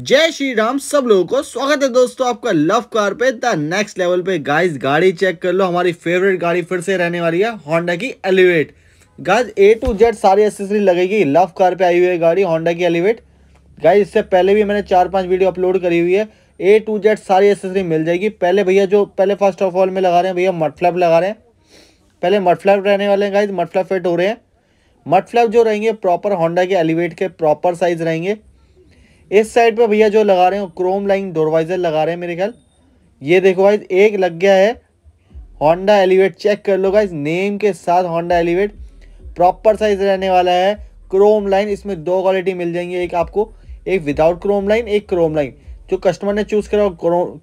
जय श्री राम सब लोगों को स्वागत है दोस्तों आपका लव कार पे द नेक्स्ट लेवल पे गाइस गाड़ी चेक कर लो हमारी फेवरेट गाड़ी फिर से रहने वाली है होंडा की Elevate guys A to Z सारी एसेसरी लगेगी लव कार पे आई हुई है गाड़ी होंडा की एलिवेट गाइस इससे पहले भी मैंने चार पांच वीडियो अपलोड करी हुई है ए टू जेड सारी एसेसरी मिल जाएगी पहले भैया जो पहले फर्स्ट ऑफ ऑल में लगा रहे हैं भैया मटफ्लैप लगा रहे हैं पहले मटफ्लैप रहने वाले हैं गाइज मटफ्लैप फिट हो रहे हैं मटफ्लैप जो रहेंगे प्रॉपर होंडा के एलिवेट के प्रॉपर साइज रहेंगे इस साइड पे भैया जो लगा रहे हैं क्रोम लाइन डोरवाइजर लगा रहे हैं मेरे ख्याल ये देखो गाइज एक लग गया है होंडा एलिवेट चेक कर लो गाइज नेम के साथ होंडा एलिवेट प्रॉपर साइज रहने वाला है क्रोम लाइन इसमें दो क्वालिटी मिल जाएंगी एक आपको एक विदाउट क्रोम लाइन एक क्रोम लाइन जो कस्टमर ने चूज़ करा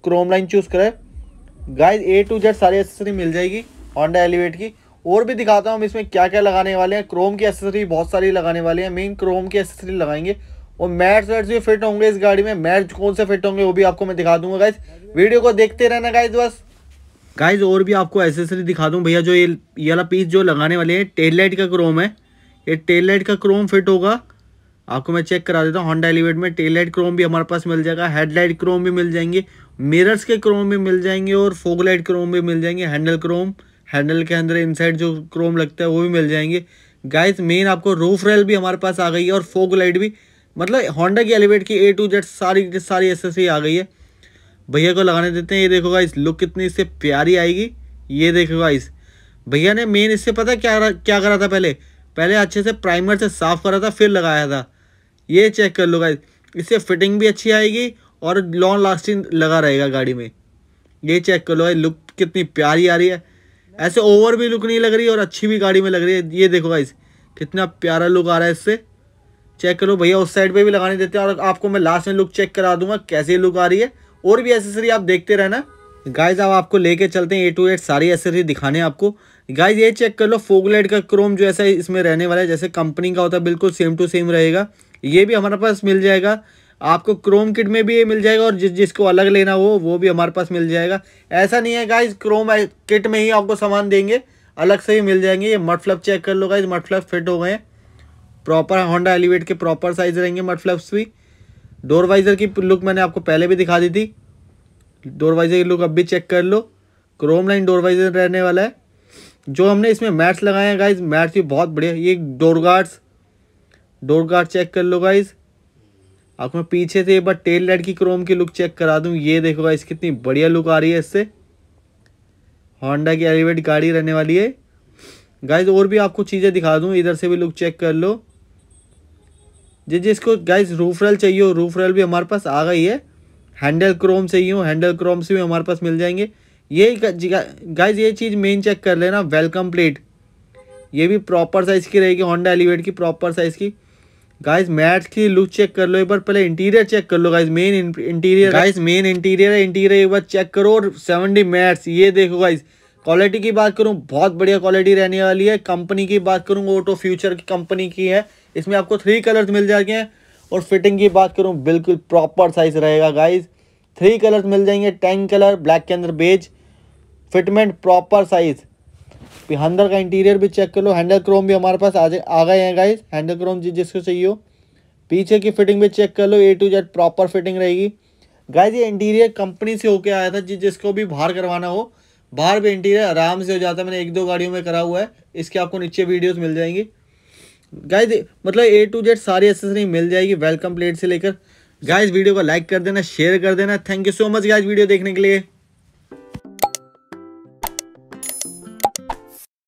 क्रोम लाइन चूज़ करा है गाइज ए टू जेड सारी एसेसरी मिल जाएगी होंडा एलिवेट की और भी दिखाता हूँ हम इसमें क्या क्या लगाने वाले हैं क्रोम की एसेसरी बहुत सारी लगाने वाले हैं मेन क्रोम की एसेसरी लगाएंगे और मैट्स वैट्स भी फिट होंगे इस गाड़ी में मैट्स कौन से फिट होंगे वो भी आपको मैं दिखा दूंगा गाइज वीडियो को देखते रहना गाइज बस गाइज और भी आपको एसेसरी दिखा दूँ भैया जो ये ये वाला पीस जो लगाने वाले हैं टेल लाइट का क्रोम है ये टेल लाइट का क्रोम फिट होगा आपको मैं चेक करा देता हूँ होंडा एलिवेट में टेल लाइट क्रोम भी हमारे पास मिल जाएगा हेडलाइट क्रोम भी मिल जाएंगे मिरर्स के क्रोम भी मिल जाएंगे और फोग लाइट क्रोम भी मिल जाएंगे हैंडल क्रोम हैंडल के अंदर इनसाइड जो क्रोम लगता है वो भी मिल जाएंगे गाइस मेन आपको रूफ रेल भी हमारे पास आ गई है और फोक लाइट भी मतलब होंडा की एलिवेट की ए टू जेड सारी सारी एसेसरी आ गई है भैया को लगाने देते हैं ये देखो गाइस लुक कितनी इससे प्यारी आएगी ये देखो गाइस भैया ने मेन इससे पता क्या क्या करा था पहले पहले अच्छे से प्राइमर से साफ़ करा था फिर लगाया था ये चेक कर लो गाइस इससे फिटिंग भी अच्छी आएगी और लॉन्ग लास्टिंग लगा रहेगा गाड़ी में ये चेक कर लो गाइस लुक कितनी प्यारी आ रही है ऐसे ओवर भी लुक नहीं लग रही और अच्छी भी गाड़ी में लग रही है ये देखो गाइस कितना प्यारा लुक आ रहा है इससे चेक करो भैया उस साइड पे भी लगाने देते हैं और आपको मैं लास्ट में लुक चेक करा दूंगा कैसी लुक आ रही है और भी एसेसरी आप देखते रहना गाइज अब आपको लेके चलते हैं ए टू एट सारी एसेसरी दिखाने आपको गाइज ये चेक कर लो फोगलाइट का क्रोम जो ऐसा इसमें रहने वाला है जैसे कंपनी का होता है बिल्कुल सेम टू सेम रहेगा ये भी हमारे पास मिल जाएगा आपको क्रोम किट में भी ये मिल जाएगा और जिस जिसको अलग लेना हो वो भी हमारे पास मिल जाएगा ऐसा नहीं है गाइज क्रोम किट में ही आपको सामान देंगे अलग से ही मिल जाएंगे ये फ्लप चेक कर लो गाइज फ्लप फिट हो गए हैं प्रॉपर होंडा एलिवेट के प्रॉपर साइज रहेंगे फ्लप्स भी डोर वाइजर की लुक मैंने आपको पहले भी दिखा दी थी डोर वाइजर की लुक अब भी चेक कर लो क्रोम लाइन डोर वाइजर रहने वाला है जो हमने इसमें मैट्स लगाए हैं गाइज मैट्स भी बहुत बढ़िया ये door guards door guard check कर लो गाइज़ आपको मैं पीछे से एक बार टेल लाइट की क्रोम की लुक चेक करा दूं ये देखो इस कितनी बढ़िया लुक आ रही है इससे होंडा की एलिवेट गाड़ी रहने वाली है गाइज और भी आपको चीज़ें दिखा दूँ इधर से भी लुक चेक कर लो जी जिसको गाइज रूफ रेल चाहिए हो रूफ रेल भी हमारे पास आ गई है हैंडल क्रोम चाहिए हो हैंडल क्रोम से भी हमारे पास मिल जाएंगे ये गाइज ये चीज़ मेन चेक कर लेना वेलकम प्लेट ये भी प्रॉपर साइज़ की रहेगी होंडा एलिवेट की प्रॉपर साइज़ की गाइस मैट्स की लुक चेक कर लो एक बार पहले इंटीरियर चेक कर लो guys main interior guys main interior interior एक बार चेक करो और सेवनटी मैट्स ये देखो गाइस क्वालिटी की बात करूँ बहुत बढ़िया क्वालिटी रहने वाली है कंपनी की बात करूँ ऑटो फ्यूचर की कंपनी की है इसमें आपको थ्री कलर्स मिल जाएंगे और फिटिंग की बात करूँ बिल्कुल प्रॉपर साइज रहेगा गाइज थ्री कलर्स मिल जाएंगे टैंक कलर ब्लैक के अंदर beige fitment proper size handle का इंटीरियर भी चेक कर लो हैंडल क्रोम भी हमारे पास आ आ गए हैं गाइज हैंडल क्रोम जी जिसको चाहिए हो पीछे की फिटिंग भी चेक कर लो A to Z proper fitting रहेगी गाइज ये इंटीरियर कंपनी से होके आया था जी जिसको भी बाहर करवाना हो बाहर भी इंटीरियर आराम से हो जाता है मैंने एक दो गाड़ियों में करा हुआ है इसके आपको नीचे वीडियोज मिल जाएंगी गाइज मतलब ए टू जेड सारी एसेसरी मिल जाएगी वेलकम प्लेट से लेकर गाइज वीडियो को लाइक कर देना शेयर कर देना thank you so much guys video देखने के लिए